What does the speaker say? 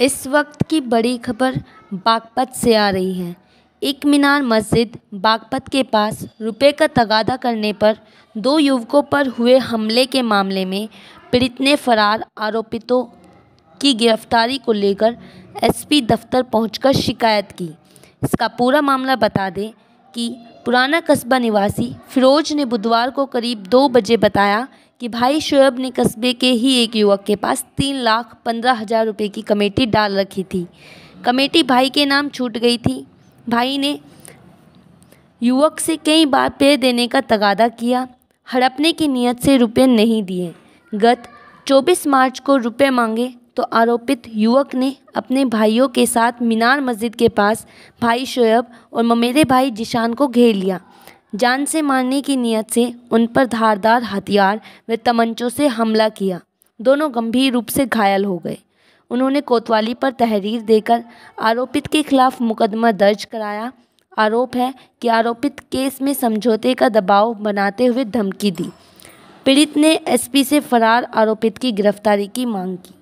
इस वक्त की बड़ी खबर बागपत से आ रही है एक मीनार मस्जिद बागपत के पास रुपए का तगादा करने पर दो युवकों पर हुए हमले के मामले में पीड़ित ने फरार आरोपितों की गिरफ्तारी को लेकर एसपी दफ्तर पहुंचकर शिकायत की इसका पूरा मामला बता दें कि पुराना कस्बा निवासी फिरोज ने बुधवार को करीब दो बजे बताया कि भाई शोएब ने कस्बे के ही एक युवक के पास तीन लाख पंद्रह हज़ार रुपये की कमेटी डाल रखी थी कमेटी भाई के नाम छूट गई थी भाई ने युवक से कई बार पे देने का तगादा किया हड़पने की नीयत से रुपये नहीं दिए गत 24 मार्च को रुपये मांगे तो आरोपित युवक ने अपने भाइयों के साथ मीनार मस्जिद के पास भाई शोएब और ममेरे भाई जिशान को घेर लिया जान से मारने की नीयत से उन पर धारदार हथियार व तमंचों से हमला किया दोनों गंभीर रूप से घायल हो गए उन्होंने कोतवाली पर तहरीर देकर आरोपित के खिलाफ मुकदमा दर्ज कराया आरोप है कि आरोपित केस में समझौते का दबाव बनाते हुए धमकी दी पीड़ित ने एसपी से फरार आरोपित की गिरफ्तारी की मांग की